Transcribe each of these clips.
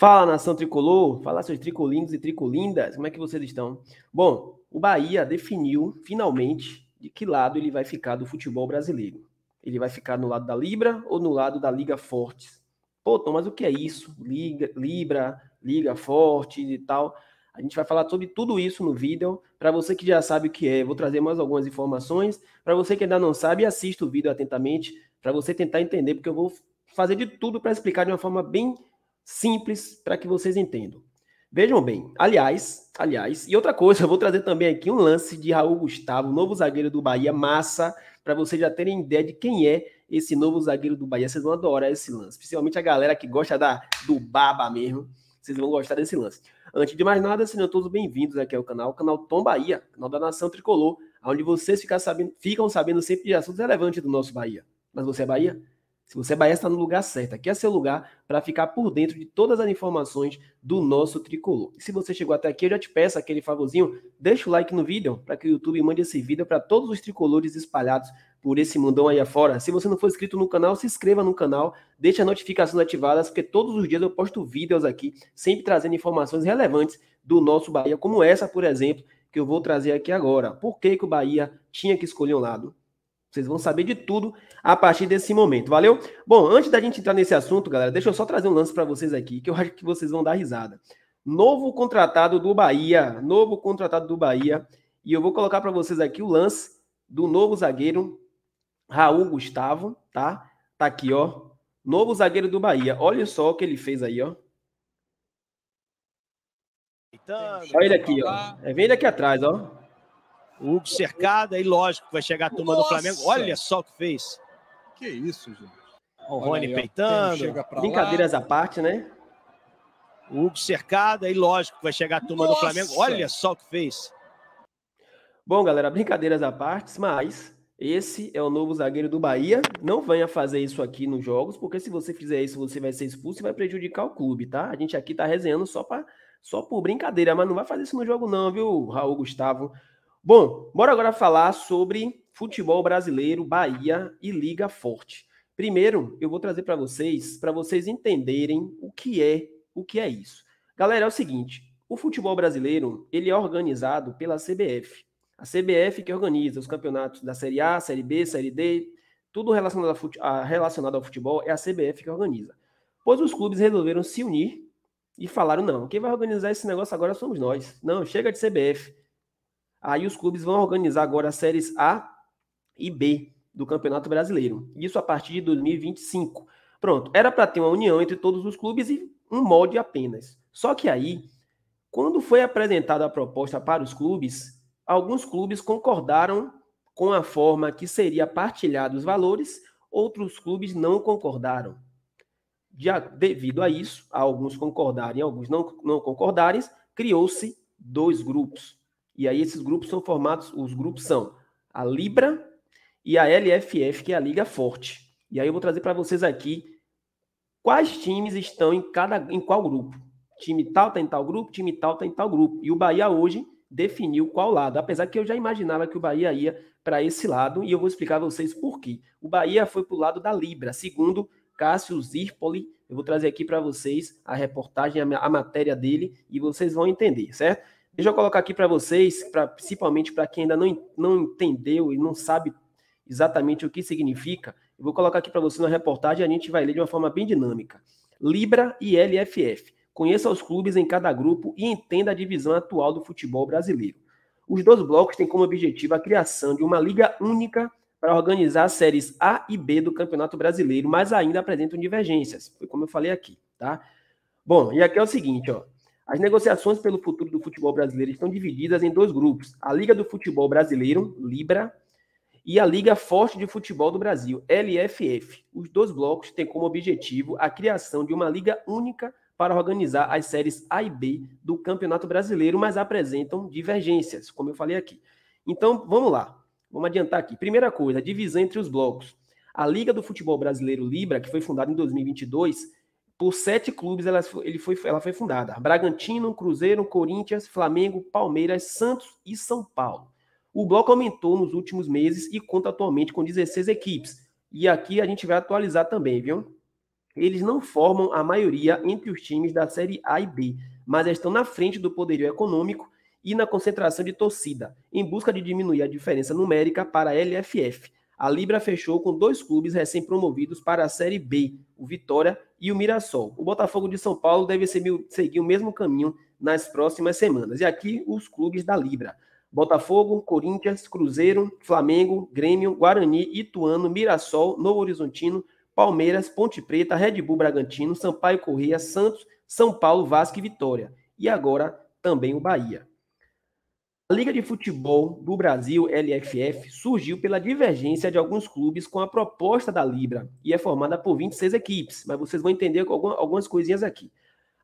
Fala, nação tricolor, fala seus tricolindos e tricolindas, como é que vocês estão? Bom, o Bahia definiu finalmente de que lado ele vai ficar do futebol brasileiro. Ele vai ficar no lado da Libra ou no lado da Liga Fortes? Pô, Tom, mas o que é isso? Liga, Libra, Liga Forte e tal. A gente vai falar sobre tudo isso no vídeo. Para você que já sabe o que é, vou trazer mais algumas informações. Para você que ainda não sabe, assista o vídeo atentamente para você tentar entender, porque eu vou fazer de tudo para explicar de uma forma bem simples para que vocês entendam. Vejam bem, aliás, aliás, e outra coisa, eu vou trazer também aqui um lance de Raul Gustavo, novo zagueiro do Bahia, massa, para vocês já terem ideia de quem é esse novo zagueiro do Bahia. Vocês vão adorar esse lance, especialmente a galera que gosta da, do baba mesmo, vocês vão gostar desse lance. Antes de mais nada, sejam todos bem-vindos aqui ao canal, canal Tom Bahia, canal da Nação Tricolor, onde vocês ficam sabendo, ficam sabendo sempre de assuntos relevantes do nosso Bahia. Mas você é Bahia? Se você é Bahia, está no lugar certo. Aqui é seu lugar para ficar por dentro de todas as informações do nosso tricolor. E se você chegou até aqui, eu já te peço aquele favorzinho, deixa o like no vídeo para que o YouTube mande esse vídeo para todos os tricolores espalhados por esse mundão aí afora. Se você não for inscrito no canal, se inscreva no canal, deixa as notificações ativadas, porque todos os dias eu posto vídeos aqui, sempre trazendo informações relevantes do nosso Bahia, como essa, por exemplo, que eu vou trazer aqui agora. Por que, que o Bahia tinha que escolher um lado? Vocês vão saber de tudo a partir desse momento, valeu? Bom, antes da gente entrar nesse assunto, galera, deixa eu só trazer um lance para vocês aqui, que eu acho que vocês vão dar risada. Novo contratado do Bahia, novo contratado do Bahia, e eu vou colocar para vocês aqui o lance do novo zagueiro Raul Gustavo, tá? Tá aqui, ó. Novo zagueiro do Bahia. Olha só o que ele fez aí, ó. Olha ele aqui, ó. É, vem ele aqui atrás, ó. O Hugo cercado, aí lógico, vai chegar a turma Nossa. do Flamengo. Olha só o que fez. Que isso, gente. O Rony aí, peitando. Brincadeiras à parte, né? O Hugo cercado, aí lógico, vai chegar a turma Nossa. do Flamengo. Olha só o que fez. Bom, galera, brincadeiras à parte, mas esse é o novo zagueiro do Bahia. Não venha fazer isso aqui nos jogos, porque se você fizer isso, você vai ser expulso e vai prejudicar o clube, tá? A gente aqui tá resenhando só, pra, só por brincadeira, mas não vai fazer isso no jogo, não, viu, Raul Gustavo? Bom, bora agora falar sobre futebol brasileiro, Bahia e Liga Forte. Primeiro, eu vou trazer para vocês, para vocês entenderem o que é, o que é isso. Galera, é o seguinte, o futebol brasileiro, ele é organizado pela CBF. A CBF que organiza os campeonatos da Série A, Série B, Série D, tudo relacionado, a, relacionado ao futebol é a CBF que organiza. Pois os clubes resolveram se unir e falaram: não, quem vai organizar esse negócio agora somos nós. Não, chega de CBF. Aí os clubes vão organizar agora as séries A e B do Campeonato Brasileiro. Isso a partir de 2025. Pronto, era para ter uma união entre todos os clubes e um molde apenas. Só que aí, quando foi apresentada a proposta para os clubes, alguns clubes concordaram com a forma que seria partilhado os valores, outros clubes não concordaram. De, devido a isso, a alguns concordarem e alguns não, não concordarem, criou-se dois grupos. E aí esses grupos são formados, os grupos são a Libra e a LFF, que é a Liga Forte. E aí eu vou trazer para vocês aqui quais times estão em cada em qual grupo. Time tal está em tal grupo, time tal está em tal grupo. E o Bahia hoje definiu qual lado, apesar que eu já imaginava que o Bahia ia para esse lado e eu vou explicar a vocês por quê. O Bahia foi para o lado da Libra, segundo Cássio Zirpoli. Eu vou trazer aqui para vocês a reportagem, a matéria dele e vocês vão entender, certo? Deixa eu colocar aqui para vocês, pra, principalmente para quem ainda não, não entendeu e não sabe exatamente o que significa. Eu vou colocar aqui para você na reportagem, e a gente vai ler de uma forma bem dinâmica. Libra e LFF. Conheça os clubes em cada grupo e entenda a divisão atual do futebol brasileiro. Os dois blocos têm como objetivo a criação de uma liga única para organizar as séries A e B do Campeonato Brasileiro, mas ainda apresentam divergências. Foi como eu falei aqui, tá? Bom, e aqui é o seguinte, ó. As negociações pelo futuro do futebol brasileiro estão divididas em dois grupos: a Liga do Futebol Brasileiro, Libra, e a Liga Forte de Futebol do Brasil, LFF. Os dois blocos têm como objetivo a criação de uma liga única para organizar as séries A e B do Campeonato Brasileiro, mas apresentam divergências, como eu falei aqui. Então, vamos lá. Vamos adiantar aqui. Primeira coisa, a divisão entre os blocos. A Liga do Futebol Brasileiro Libra, que foi fundada em 2022, por sete clubes ela foi, ela foi fundada: Bragantino, Cruzeiro, Corinthians, Flamengo, Palmeiras, Santos e São Paulo. O bloco aumentou nos últimos meses e conta atualmente com 16 equipes. E aqui a gente vai atualizar também, viu? Eles não formam a maioria entre os times da Série A e B, mas estão na frente do poderio econômico e na concentração de torcida, em busca de diminuir a diferença numérica para a LFF. A Libra fechou com dois clubes recém-promovidos para a Série B, o Vitória e o Mirassol. O Botafogo de São Paulo deve seguir o mesmo caminho nas próximas semanas. E aqui os clubes da Libra. Botafogo, Corinthians, Cruzeiro, Flamengo, Grêmio, Guarani, Ituano, Mirassol, Novo Horizontino, Palmeiras, Ponte Preta, Red Bull Bragantino, Sampaio Correia, Santos, São Paulo, Vasco e Vitória. E agora também o Bahia. A Liga de Futebol do Brasil, LFF, surgiu pela divergência de alguns clubes com a proposta da Libra e é formada por 26 equipes, mas vocês vão entender algumas coisinhas aqui.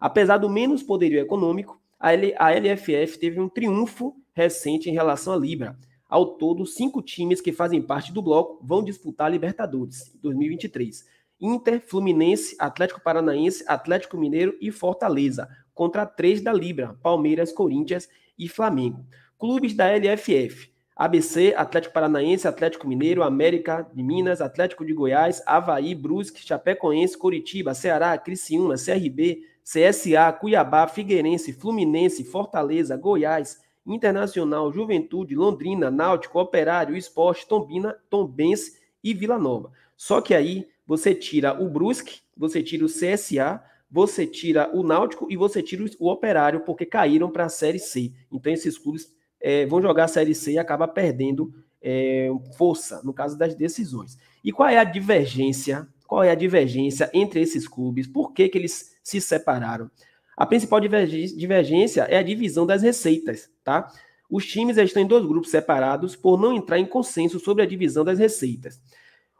Apesar do menos poderio econômico, a, LFF teve um triunfo recente em relação à Libra. Ao todo, cinco times que fazem parte do bloco vão disputar a Libertadores em 2023. Inter, Fluminense, Atlético Paranaense, Atlético Mineiro e Fortaleza, contra três da Libra, Palmeiras, Corinthians e Flamengo. Clubes da LFF: ABC, Atlético Paranaense, Atlético Mineiro, América de Minas, Atlético de Goiás, Havaí, Brusque, Chapecoense, Curitiba, Ceará, Criciúma, CRB, CSA, Cuiabá, Figueirense, Fluminense, Fortaleza, Goiás, Internacional, Juventude, Londrina, Náutico, Operário, Esporte, Tombina, Tombense e Vila Nova. Só que aí você tira o Brusque, você tira o CSA, você tira o Náutico e você tira o Operário, porque caíram para a Série C. Então esses clubes é, vão jogar a Série C e acaba perdendo é, força no caso das decisões. E qual é a divergência? Qual é a divergência entre esses clubes? Por que, que eles se separaram? A principal divergência é a divisão das receitas, tá? Os times estão em dois grupos separados por não entrar em consenso sobre a divisão das receitas.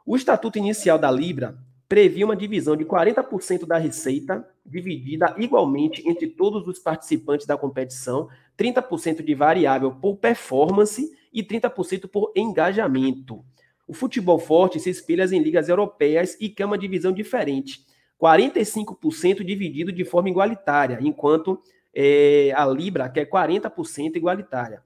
O estatuto inicial da Libra previa uma divisão de 40% da receita, dividida igualmente entre todos os participantes da competição, 30% de variável por performance e 30% por engajamento. O futebol forte se espelha em ligas europeias e quer uma divisão diferente. 45% dividido de forma igualitária, enquanto é, a Libra quer 40% igualitária.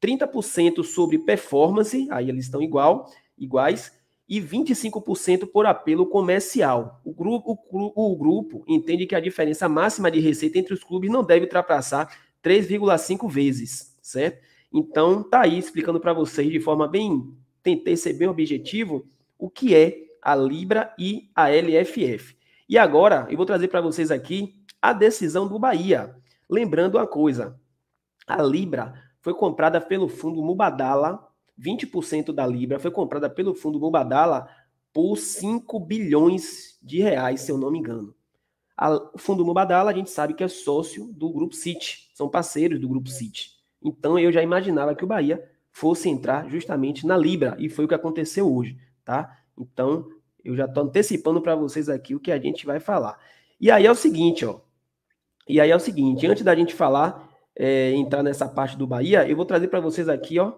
30% sobre performance, aí eles estão igual, iguais, e 25% por apelo comercial. O grupo, o, o grupo entende que a diferença máxima de receita entre os clubes não deve ultrapassar 3,5 vezes, certo? Então, tá aí explicando para vocês de forma bem. Tentei ser bem objetivo o que é a Libra e a LFF. E agora eu vou trazer para vocês aqui a decisão do Bahia. Lembrando uma coisa: a Libra foi comprada pelo fundo Mubadala 20% da Libra foi comprada pelo fundo Mubadala por 5 bilhões de reais, se eu não me engano. o fundo Mubadala, a gente sabe que é sócio do Grupo City, são parceiros do Grupo City. Então eu já imaginava que o Bahia fosse entrar justamente na Libra, e foi o que aconteceu hoje, tá? Então eu já estou antecipando para vocês aqui o que a gente vai falar. E aí é o seguinte, ó. E aí é o seguinte, antes da gente falar, é, entrar nessa parte do Bahia, eu vou trazer para vocês aqui, ó,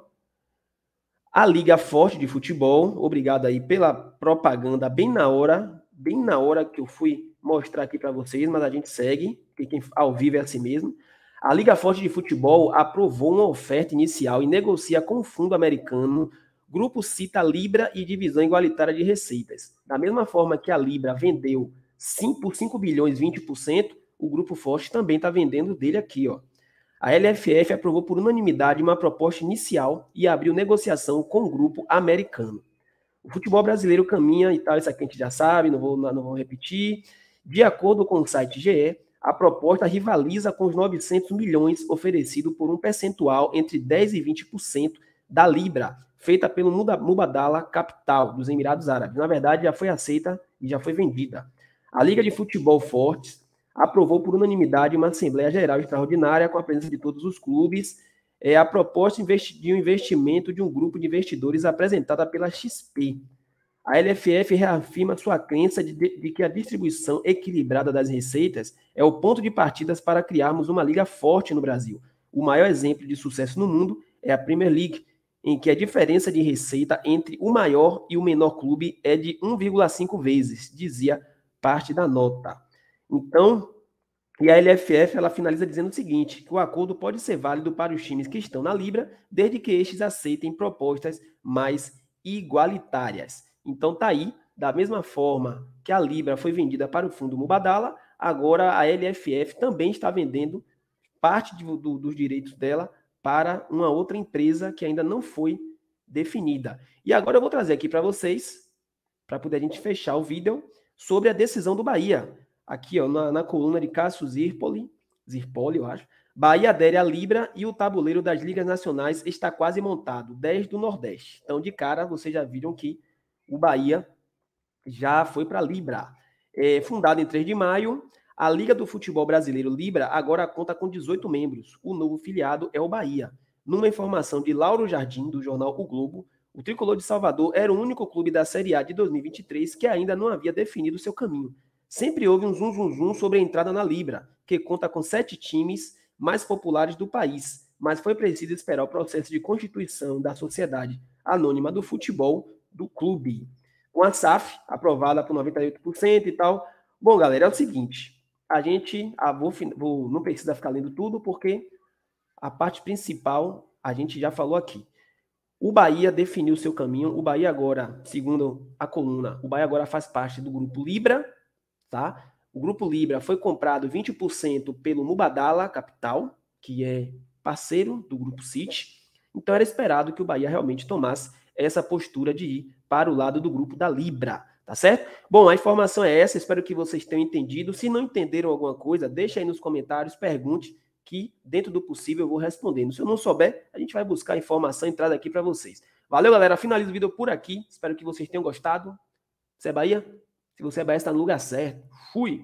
a Liga Forte de Futebol, obrigado aí pela propaganda bem na hora, bem na hora que eu fui mostrar aqui para vocês, mas a gente segue, porque quem ao vivo é assim mesmo. A Liga Forte de Futebol aprovou uma oferta inicial e negocia com o fundo americano Grupo Cita Libra e Divisão Igualitária de Receitas. Da mesma forma que a Libra vendeu 5 por 5 bilhões, 20%, o Grupo Forte também está vendendo dele aqui, ó. A LFF aprovou por unanimidade uma proposta inicial e abriu negociação com o grupo americano. O futebol brasileiro caminha e tal, isso aqui a gente já sabe, não vou, não vou repetir. De acordo com o site GE, a proposta rivaliza com os 900 milhões oferecido por um percentual entre 10% e 20% da Libra, feita pelo Mubadala Capital, dos Emirados Árabes. Na verdade, já foi aceita e já foi vendida. A Liga de Futebol Fortes aprovou por unanimidade uma Assembleia Geral Extraordinária com a presença de todos os clubes é, a proposta de um investimento de um grupo de investidores apresentada pela XP. A LFF reafirma sua crença de, de que a distribuição equilibrada das receitas é o ponto de partida para criarmos uma liga forte no Brasil. O maior exemplo de sucesso no mundo é a Premier League, em que a diferença de receita entre o maior e o menor clube é de 1,5 vezes, dizia parte da nota. Então, e a LFF ela finaliza dizendo o seguinte: que o acordo pode ser válido para os times que estão na Libra, desde que estes aceitem propostas mais igualitárias. Então tá aí, da mesma forma que a Libra foi vendida para o fundo Mubadala, agora a LFF também está vendendo parte de, do, dos direitos dela para uma outra empresa que ainda não foi definida. E agora eu vou trazer aqui para vocês, para poder a gente fechar o vídeo, sobre a decisão do Bahia aqui ó, na, na coluna de Cássio Zirpoli, Zirpoli, eu acho. Bahia adere à Libra e o tabuleiro das ligas nacionais está quase montado, 10 do Nordeste. Então, de cara, vocês já viram que o Bahia já foi para a Libra. É, fundada em 3 de maio, a Liga do Futebol Brasileiro Libra agora conta com 18 membros. O novo filiado é o Bahia. Numa informação de Lauro Jardim, do jornal O Globo, o Tricolor de Salvador era o único clube da Série A de 2023 que ainda não havia definido seu caminho sempre houve um zum, zum, zum sobre a entrada na Libra, que conta com sete times mais populares do país, mas foi preciso esperar o processo de constituição da Sociedade Anônima do Futebol do Clube. Com a SAF, aprovada por 98% e tal. Bom, galera, é o seguinte: a gente. Ah, vou, vou, não precisa ficar lendo tudo, porque a parte principal a gente já falou aqui. O Bahia definiu seu caminho. O Bahia agora, segundo a coluna, o Bahia agora faz parte do grupo Libra, tá? O Grupo Libra foi comprado 20% pelo Mubadala Capital, que é parceiro do Grupo City. Então era esperado que o Bahia realmente tomasse essa postura de ir para o lado do grupo da Libra, tá certo? Bom, a informação é essa, espero que vocês tenham entendido. Se não entenderam alguma coisa, deixa aí nos comentários, pergunte que dentro do possível eu vou respondendo. Se eu não souber, a gente vai buscar a informação entrada aqui para vocês. Valeu, galera. Finalizo o vídeo por aqui. Espero que vocês tenham gostado. Você é Bahia? Se você é Bahia, está no lugar certo. Fui!